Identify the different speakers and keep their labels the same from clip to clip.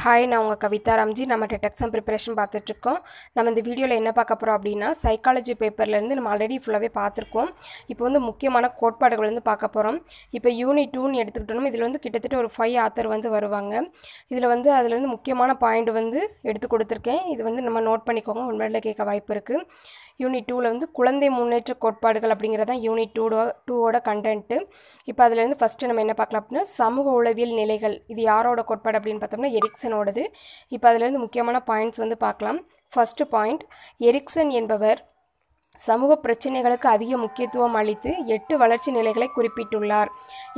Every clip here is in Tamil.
Speaker 1: ஹாய் நான் உங்கள் கவிதா ராம்ஜி நம்ம டெடெக்ஸம் ப்ரிப்பரேஷன் பார்த்துட்ருக்கோம் நம்ம இந்த வீடியோவில் என்ன பார்க்க போகிறோம் அப்படின்னா சைக்காலஜி பேப்பர்லேருந்து நம்ம ஆல்ரெடி ஃபுல்லாகவே பார்த்துருக்கோம் இப்போ வந்து முக்கியமான கோட்பாடுகள் வந்து பார்க்க போகிறோம் இப்போ யூனிட் டூன்னு எடுத்துக்கிட்டோம்னா இதில் வந்து கிட்டத்தட்ட ஒரு ஃபைவ் ஆத்தர் வந்து வருவாங்க இதில் வந்து அதுலேருந்து முக்கியமான பாயிண்ட் வந்து எடுத்து கொடுத்துருக்கேன் இது வந்து நம்ம நோட் பண்ணிக்கோங்க உண்மையில் கேட்க வாய்ப்பு இருக்குது யூனிட் டூவில் வந்து குழந்தை முன்னேற்ற கோட்பாடுகள் அப்படிங்கிறது தான் யூனிட் டூடோ டூவோட கண்டென்ட்டு இப்போ அதுலேருந்து ஃபஸ்ட்டு நம்ம என்ன பார்க்கலாம் அப்படின்னா சமூக உளவியல் நிலைகள் இது யாரோட கோட்பாடு அப்படின்னு பார்த்தோம்னா எரிக்சன் எரிக்சனோடது இப்போ அதிலிருந்து முக்கியமான பாயிண்ட்ஸ் வந்து பார்க்கலாம் ஃபஸ்ட்டு பாயிண்ட் எரிக்சன் என்பவர் சமூக பிரச்சனைகளுக்கு அதிக முக்கியத்துவம் அளித்து எட்டு வளர்ச்சி நிலைகளை குறிப்பிட்டுள்ளார்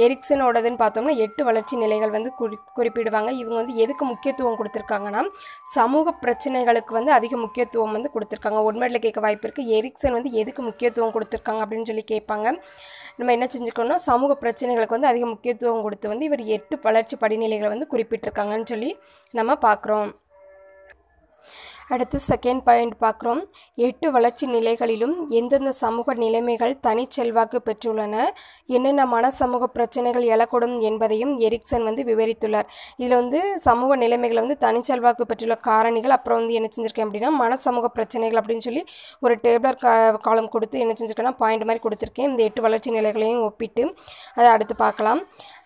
Speaker 1: எரிக்சனோடதுன்னு பார்த்தோம்னா எட்டு வளர்ச்சி நிலைகள் வந்து குறி குறிப்பிடுவாங்க இவங்க வந்து எதுக்கு முக்கியத்துவம் கொடுத்துருக்காங்கன்னா சமூக பிரச்சனைகளுக்கு வந்து அதிக முக்கியத்துவம் வந்து கொடுத்துருக்காங்க உண்மையில் கேட்க வாய்ப்பு இருக்குது எரிக்சன் வந்து எதுக்கு முக்கியத்துவம் கொடுத்துருக்காங்க அப்படின்னு சொல்லி கேட்பாங்க நம்ம என்ன செஞ்சுக்கணும்னா சமூக பிரச்சனைகளுக்கு வந்து அதிக முக்கியத்துவம் கொடுத்து வந்து இவர் எட்டு வளர்ச்சி படிநிலைகளை வந்து குறிப்பிட்டிருக்காங்கன்னு சொல்லி நம்ம பார்க்குறோம் அடுத்து செகண்ட் பாயிண்ட் பார்க்குறோம் எட்டு வளர்ச்சி நிலைகளிலும் எந்தெந்த சமூக நிலைமைகள் தனி செல்வாக்கு பெற்றுள்ளன என்னென்ன மன சமூக பிரச்சனைகள் எழக்கூடும் என்பதையும் எரிக்சன் வந்து விவரித்துள்ளார் இதில் வந்து சமூக நிலைமைகளை வந்து தனி செல்வாக்கு பெற்றுள்ள காரணிகள் அப்புறம் வந்து என்ன செஞ்சுருக்கேன் அப்படின்னா மன சமூக பிரச்சனைகள் அப்படின்னு சொல்லி ஒரு டேபிளர் காலம் கொடுத்து என்ன செஞ்சுருக்கேன்னா பாயிண்ட் மாதிரி கொடுத்துருக்கேன் இந்த எட்டு வளர்ச்சி நிலைகளையும் ஒப்பிட்டு அதை அடுத்து பார்க்கலாம்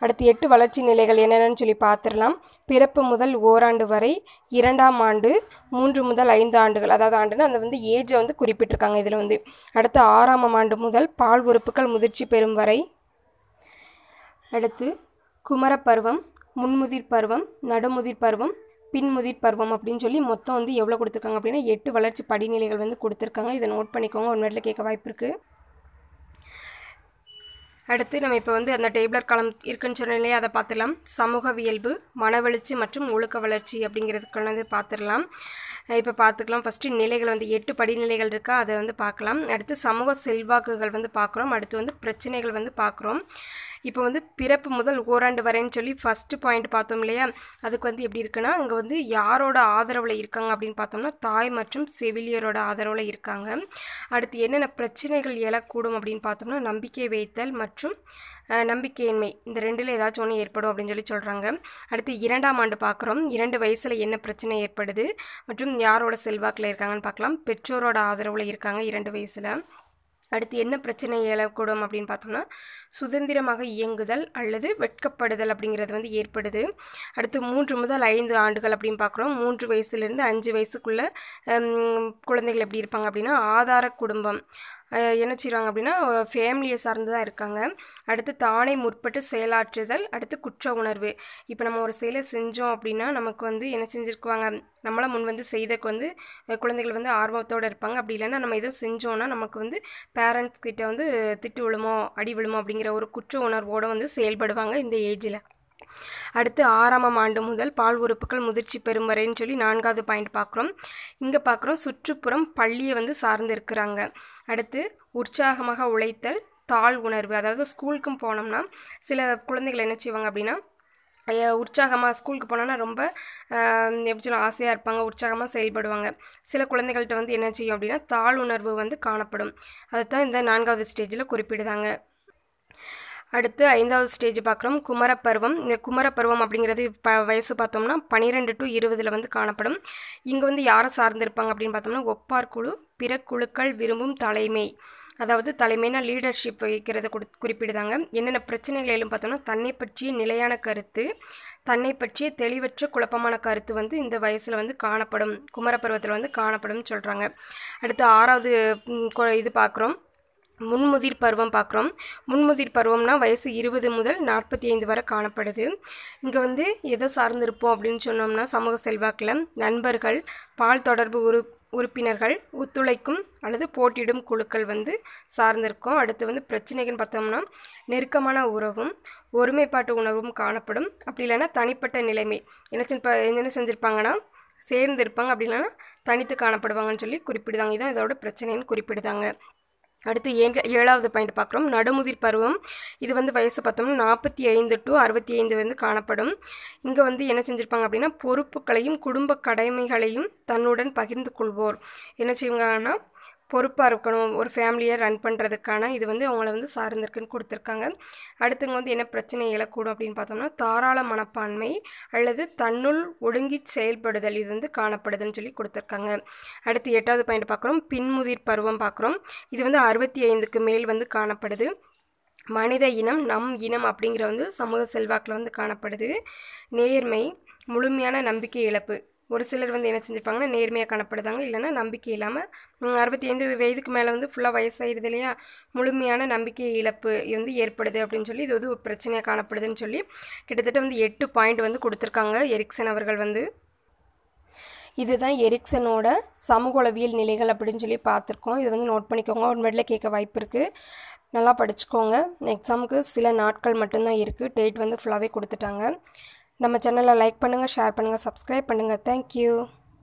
Speaker 1: அடுத்து எட்டு வளர்ச்சி நிலைகள் என்னென்னு சொல்லி பார்த்துடலாம் பிறப்பு முதல் ஓராண்டு வரை இரண்டாம் ஆண்டு மூன்று முதல் ஐந்து ஆண்டுகள் அதாவது ஆண்டுன்னு அந்த வந்து ஏஜை வந்து குறிப்பிட்டிருக்காங்க இதில் வந்து அடுத்து ஆறாம் ஆண்டு முதல் பால் உறுப்புகள் முதிர்ச்சி பெறும் வரை அடுத்து குமரப்பருவம் முன்முதிர் பருவம் நடுமுதிர் பருவம் பின்முதிர் பருவம் அப்படின்னு சொல்லி மொத்தம் வந்து எவ்வளோ கொடுத்துருக்காங்க அப்படின்னா எட்டு வளர்ச்சி படிநிலைகள் வந்து கொடுத்துருக்காங்க இதை நோட் பண்ணிக்கோங்க ஒன் நேரத்தில் கேட்க வாய்ப்பு இருக்குது அடுத்து நம்ம இப்போ வந்து அந்த டேபிளர் காலம் இருக்குன்னு சொன்னாலே அதை பார்த்துடலாம் சமூகவியல்பு மனவளர்ச்சி மற்றும் ஒழுக்க வளர்ச்சி அப்படிங்கிறதுக்கான வந்து பார்த்துடலாம் இப்போ பார்த்துக்கலாம் ஃபஸ்ட்டு நிலைகள் வந்து எட்டு படிநிலைகள் இருக்கா அதை வந்து பார்க்கலாம் அடுத்து சமூக செல்வாக்குகள் வந்து பார்க்குறோம் அடுத்து வந்து பிரச்சனைகள் வந்து பார்க்குறோம் இப்போ வந்து பிறப்பு முதல் ஓராண்டு வரைன்னு சொல்லி ஃபஸ்ட்டு பாயிண்ட் பார்த்தோம் இல்லையா அதுக்கு வந்து எப்படி இருக்குன்னா அங்கே வந்து யாரோட ஆதரவில் இருக்காங்க அப்படின்னு பார்த்தோம்னா தாய் மற்றும் செவிலியரோட ஆதரவில் இருக்காங்க அடுத்து என்னென்ன பிரச்சனைகள் எழக்கூடும் அப்படின்னு பார்த்தோம்னா நம்பிக்கை வைத்தல் மற்றும் நம்பிக்கையின்மை இந்த ரெண்டில் ஏதாச்சும் ஒன்று ஏற்படும் அப்படின்னு சொல்லி சொல்கிறாங்க அடுத்து இரண்டாம் ஆண்டு பார்க்குறோம் இரண்டு வயசில் என்ன பிரச்சனை ஏற்படுது மற்றும் யாரோட செல்வாக்கில் இருக்காங்கன்னு பார்க்கலாம் பெற்றோரோட ஆதரவில் இருக்காங்க இரண்டு வயசில் அடுத்து என்ன பிரச்சனை எழக்கூடும் அப்படின்னு பார்த்தோம்னா சுதந்திரமாக இயங்குதல் அல்லது வெட்கப்படுதல் அப்படிங்கிறது வந்து ஏற்படுது அடுத்து மூன்று முதல் ஐந்து ஆண்டுகள் அப்படின்னு பார்க்குறோம் மூன்று வயசுலேருந்து அஞ்சு வயசுக்குள்ளே குழந்தைகள் எப்படி இருப்பாங்க அப்படின்னா ஆதார குடும்பம் என்ன செய்கிறாங்க அப்படின்னா ஃபேமிலியை சார்ந்து தான் இருக்காங்க அடுத்து தானே முற்பட்டு செயலாற்றுதல் அடுத்து குற்ற உணர்வு இப்போ நம்ம ஒரு செயலை செஞ்சோம் அப்படின்னா நமக்கு வந்து என்ன செஞ்சுருக்குவாங்க நம்மளாம் முன் வந்து செய்தக்கு வந்து குழந்தைகள் வந்து ஆர்வத்தோடு இருப்பாங்க அப்படி இல்லைன்னா நம்ம எதுவும் செஞ்சோன்னா நமக்கு வந்து பேரண்ட்ஸ் கிட்ட வந்து திட்டு விழுமோ அடி விழுமோ அப்படிங்கிற ஒரு குற்ற உணர்வோடு வந்து செயல்படுவாங்க இந்த ஏஜில் அடுத்து ஆறாமாம் ஆண்டு முதல் பால் உறுப்புகள் முதிர்ச்சி பெறும் வரைன்னு சொல்லி நான்காவது பாயிண்ட் பார்க்குறோம் இங்கே பார்க்குறோம் சுற்றுப்புறம் பள்ளியை வந்து சார்ந்து இருக்கிறாங்க அடுத்து உற்சாகமாக உழைத்தல் தாழ் உணர்வு அதாவது ஸ்கூலுக்கும் போனோம்னா சில குழந்தைகள் என்ன செய்வாங்க அப்படின்னா உற்சாகமாக ஸ்கூலுக்கு போனோன்னா ரொம்ப எப்படி சொல்லணும் ஆசையாக இருப்பாங்க உற்சாகமாக செயல்படுவாங்க சில குழந்தைகள்கிட்ட வந்து என்ன செய்யும் அப்படின்னா தாழ் உணர்வு வந்து காணப்படும் அதை தான் இந்த நான்காவது ஸ்டேஜில் குறிப்பிடுதாங்க அடுத்து ஐந்தாவது ஸ்டேஜ் பார்க்குறோம் குமரப்பருவம் இந்த குமரப்பருவம் அப்படிங்கிறது ப வயசு பார்த்தோம்னா பன்னிரெண்டு டு இருபதில் வந்து காணப்படும் இங்கே வந்து யாரை சார்ந்திருப்பாங்க அப்படின்னு பார்த்தோம்னா ஒப்பார் குழு பிற குழுக்கள் விரும்பும் தலைமை அதாவது தலைமைனா லீடர்ஷிப் வகிக்கிறத கொடு குறிப்பிடுதாங்க என்னென்ன பிரச்சனைகள் எல்லாம் பார்த்தோம்னா தன்னை பற்றிய நிலையான கருத்து தன்னை பற்றிய தெளிவற்ற குழப்பமான கருத்து வந்து இந்த வயசில் வந்து காணப்படும் குமரப்பருவத்தில் வந்து காணப்படும் சொல்கிறாங்க அடுத்து ஆறாவது இது பார்க்குறோம் முன்முதிர் பருவம் பார்க்குறோம் முன்முதிர் பருவம்னா வயசு இருபது முதல் நாற்பத்தி ஐந்து வரை காணப்படுது இங்கே வந்து எதை சார்ந்திருப்போம் அப்படின்னு சொன்னோம்னா சமூக செல்வாக்கில் நண்பர்கள் பால் தொடர்பு உறு உறுப்பினர்கள் ஒத்துழைக்கும் அல்லது போட்டியிடும் குழுக்கள் வந்து சார்ந்திருக்கும் அடுத்து வந்து பிரச்சனைகள் பார்த்தோம்னா நெருக்கமான உறவும் ஒருமைப்பாட்டு உணர்வும் காணப்படும் அப்படி இல்லைன்னா தனிப்பட்ட நிலைமை என்ன என்னென்ன செஞ்சுருப்பாங்கன்னா சேர்ந்திருப்பாங்க அப்படி இல்லைன்னா தனித்து காணப்படுவாங்கன்னு சொல்லி குறிப்பிடுதாங்க இதான் இதோட பிரச்சனைன்னு குறிப்பிடுதாங்க அடுத்து ஏழு ஏழாவது பாயிண்ட் பார்க்குறோம் நடுமுதிர் பருவம் இது வந்து வயசு பார்த்தோம்னா நாற்பத்தி ஐந்து டு அறுபத்தி ஐந்து வந்து காணப்படும் இங்கே வந்து என்ன செஞ்சுருப்பாங்க அப்படின்னா பொறுப்புகளையும் குடும்ப கடமைகளையும் தன்னுடன் பகிர்ந்து கொள்வோர் என்ன செய்வாங்கன்னா பொறுப்பாக இருக்கணும் ஒரு ஃபேமிலியை ரன் பண்ணுறதுக்கான இது வந்து அவங்கள வந்து சார்ந்திருக்குன்னு கொடுத்துருக்காங்க அடுத்தவங்க வந்து என்ன பிரச்சனை இழக்கூடும் அப்படின்னு பார்த்தோம்னா தாராள மனப்பான்மை அல்லது தன்னுள் ஒடுங்கி செயல்படுதல் இது வந்து காணப்படுதுன்னு சொல்லி கொடுத்துருக்காங்க அடுத்து எட்டாவது பாயிண்ட் பார்க்குறோம் பின்முதிர் பருவம் பார்க்குறோம் இது வந்து அறுபத்தி ஐந்துக்கு மேல் வந்து காணப்படுது மனித இனம் நம் இனம் அப்படிங்கிற வந்து சமூக செல்வாக்கில் வந்து காணப்படுது நேர்மை முழுமையான நம்பிக்கை இழப்பு ஒரு சிலர் வந்து என்ன செஞ்சுருப்பாங்கன்னா நேர்மையாக காணப்படுதாங்க இல்லைன்னா நம்பிக்கை இல்லாமல் அறுபத்தி ஐந்து வயதுக்கு மேலே வந்து ஃபுல்லாக வயசாகிடுது இல்லையா முழுமையான நம்பிக்கை இழப்பு வந்து ஏற்படுது அப்படின்னு சொல்லி இது வந்து ஒரு பிரச்சனையாக காணப்படுதுன்னு சொல்லி கிட்டத்தட்ட வந்து எட்டு பாயிண்ட் வந்து கொடுத்துருக்காங்க எரிக்சன் அவர்கள் வந்து இதுதான் எரிக்சனோட சமூக உளவியல் நிலைகள் அப்படின்னு சொல்லி பார்த்துருக்கோம் இது வந்து நோட் பண்ணிக்கோங்க உண்மையில் கேட்க வாய்ப்பு இருக்குது நல்லா படிச்சுக்கோங்க எக்ஸாமுக்கு சில நாட்கள் மட்டும்தான் இருக்குது டேட் வந்து ஃபுல்லாகவே கொடுத்துட்டாங்க நம்ம சேனலை லைக் பண்ணுங்கள் ஷேர் பண்ணுங்கள் சப்ஸ்கிரைப் பண்ணுங்கள் தேங்க்யூ